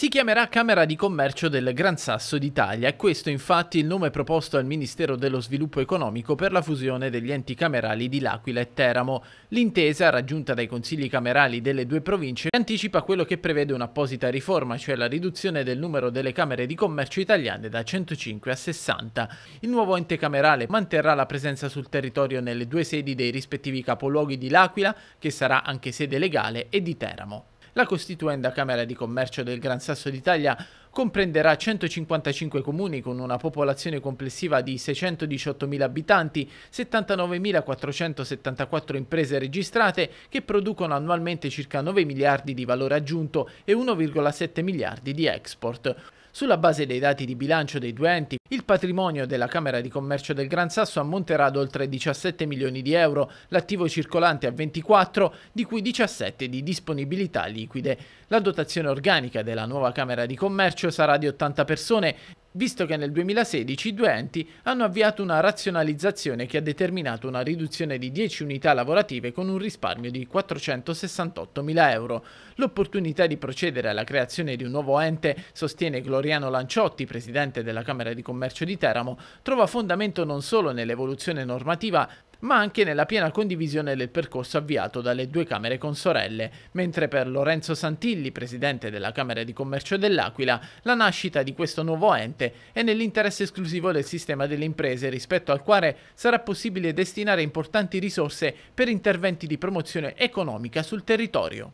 si chiamerà Camera di Commercio del Gran Sasso d'Italia e questo infatti il nome proposto al Ministero dello Sviluppo Economico per la fusione degli enti camerali di L'Aquila e Teramo. L'intesa, raggiunta dai consigli camerali delle due province, anticipa quello che prevede un'apposita riforma, cioè la riduzione del numero delle Camere di Commercio italiane da 105 a 60. Il nuovo ente camerale manterrà la presenza sul territorio nelle due sedi dei rispettivi capoluoghi di L'Aquila, che sarà anche sede legale, e di Teramo. La costituenda Camera di Commercio del Gran Sasso d'Italia comprenderà 155 comuni con una popolazione complessiva di 618.000 abitanti, 79.474 imprese registrate che producono annualmente circa 9 miliardi di valore aggiunto e 1,7 miliardi di export. Sulla base dei dati di bilancio dei due enti, il patrimonio della Camera di Commercio del Gran Sasso ammonterà ad oltre 17 milioni di euro, l'attivo circolante a 24, di cui 17 di disponibilità liquide. La dotazione organica della nuova Camera di Commercio sarà di 80 persone, visto che nel 2016 i due enti hanno avviato una razionalizzazione che ha determinato una riduzione di 10 unità lavorative con un risparmio di 468.000 euro. L'opportunità di procedere alla creazione di un nuovo ente, sostiene Gloriano Lanciotti, presidente della Camera di Commercio di Teramo, trova fondamento non solo nell'evoluzione normativa, ma anche nella piena condivisione del percorso avviato dalle due Camere consorelle, mentre per Lorenzo Santilli, presidente della Camera di Commercio dell'Aquila, la nascita di questo nuovo ente è nell'interesse esclusivo del sistema delle imprese rispetto al quale sarà possibile destinare importanti risorse per interventi di promozione economica sul territorio.